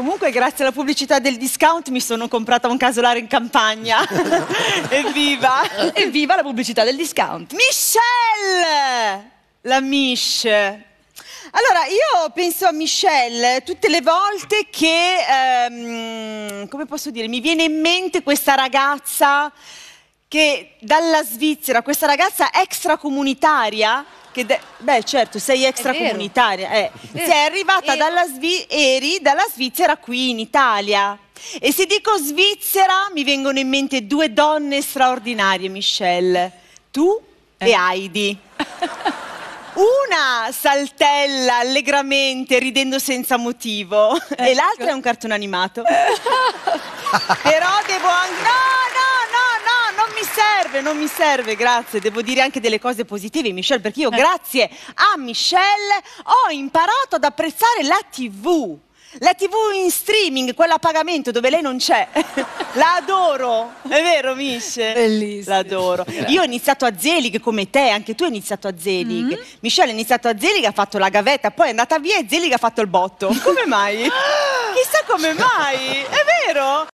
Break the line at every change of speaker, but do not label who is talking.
Comunque, grazie alla pubblicità del discount, mi sono comprata un casolare in campagna. Evviva! Evviva la pubblicità del discount! Michelle! La Mish. Allora, io penso a Michelle tutte le volte che, ehm, come posso dire, mi viene in mente questa ragazza che dalla Svizzera, questa ragazza extracomunitaria, De- beh, certo, sei extracomunitaria. Eh. Sei eh, arrivata dalla, Svi- eri dalla Svizzera qui in Italia. E se dico Svizzera, mi vengono in mente due donne straordinarie, Michelle. Tu eh. e Heidi. Una saltella allegramente, ridendo senza motivo, ecco. e l'altra è un cartone animato. Però devo anche serve, non mi serve, grazie. Devo dire anche delle cose positive, Michelle, perché io, eh. grazie a Michelle, ho imparato ad apprezzare la TV. La TV in streaming, quella a pagamento dove lei non c'è. la adoro, è vero Michelle? Bellissima. L'adoro. Io ho iniziato a Zelig come te, anche tu hai iniziato a Zelig. Mm-hmm. Michelle ha iniziato a Zelig, ha fatto la gavetta, poi è andata via e Zelig ha fatto il botto. Come mai? Chissà come mai, è vero?